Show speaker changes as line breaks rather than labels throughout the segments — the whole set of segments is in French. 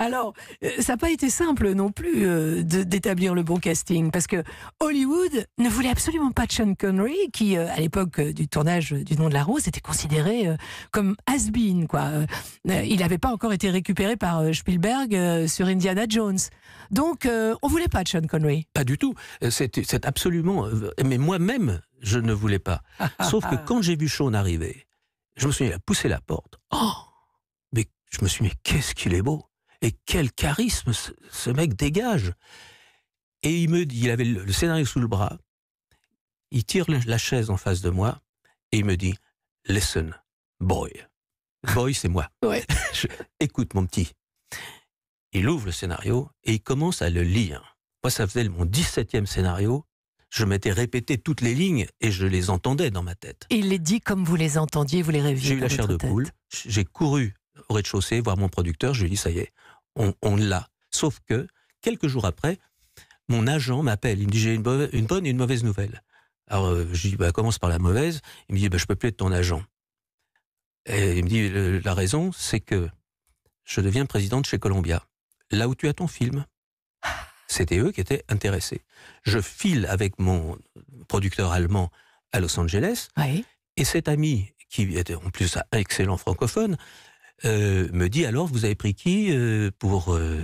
Alors, euh, ça n'a pas été simple non plus euh, d'établir le bon casting, parce que Hollywood ne voulait absolument pas Sean Connery, qui, euh, à l'époque du tournage du Nom de la Rose, était considéré comme has-been. Quoi. il n'avait pas encore été récupéré par Spielberg sur Indiana Jones. Donc, on voulait pas Sean Connery.
Pas du tout. C'est absolument. Mais moi-même, je ne voulais pas. Sauf que quand j'ai vu Sean arriver, je me suis mis à pousser la porte. Oh Mais je me suis dit, mais qu'est-ce qu'il est beau et quel charisme ce, mec dégage Et il me dit, il avait le, scénario sous le bras, il tire la chaise en face de moi et il me dit Listen, boy. Boy, c'est moi. Ouais. écoute, mon petit. Il ouvre le scénario et il commence à le lire. Moi, ça faisait mon 17e scénario. Je m'étais répété toutes les lignes et je les entendais dans ma tête.
il les dit comme vous les entendiez, vous les tête. J'ai eu la chair de poule.
J'ai couru au rez-de-chaussée voir mon producteur. Je lui ai dit Ça y est, on, l'a. Sauf que, quelques jours après, mon agent m'appelle. Il me dit J'ai une, bonne et une mauvaise nouvelle. Alors, euh, je dis bah, Commence par la mauvaise. Il me dit Je bah, Je peux plus être ton agent. Et il me dit La raison, c'est que je deviens présidente chez Columbia, là où tu as ton film. C'était eux qui étaient intéressés. Je file avec mon producteur allemand à Los Angeles. Et cet ami, qui était en plus un excellent francophone, euh, me dit alors vous avez pris qui euh, pour euh,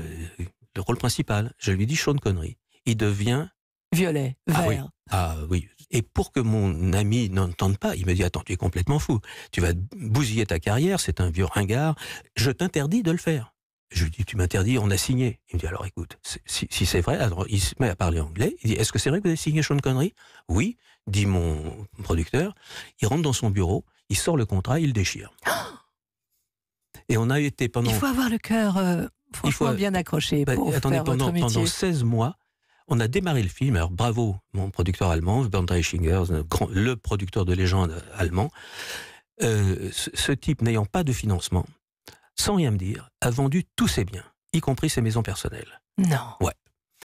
le rôle principal Je lui dis Sean Connery. Il devient violet, ah vert. Ah oui. Et pour que mon ami n'entende pas, il me dit attends tu es complètement fou, tu vas bousiller ta carrière, c'est un vieux ringard, je t'interdis de le faire. Je lui dis, tu m'interdis, on a signé. Il me dit, alors écoute, si, c'est vrai, il se met à parler anglais. Il dit, est-ce que c'est vrai que vous avez signé Sean Connery Oui, dit mon producteur. Il rentre dans son bureau, il sort le contrat, il le déchire. Et on a été pendant. Il faut
avoir le cœur euh, il franchement faut... Euh, bien accroché. Bah, attendez, pendant, pendant
16 mois, on a démarré le film. Alors bravo, mon producteur allemand, Bernd Reichinger, le producteur de légende allemand. Euh, ce type, n'ayant pas de financement, sans rien me dire, a vendu tous ses biens, y compris ses maisons personnelles. Non. Ouais.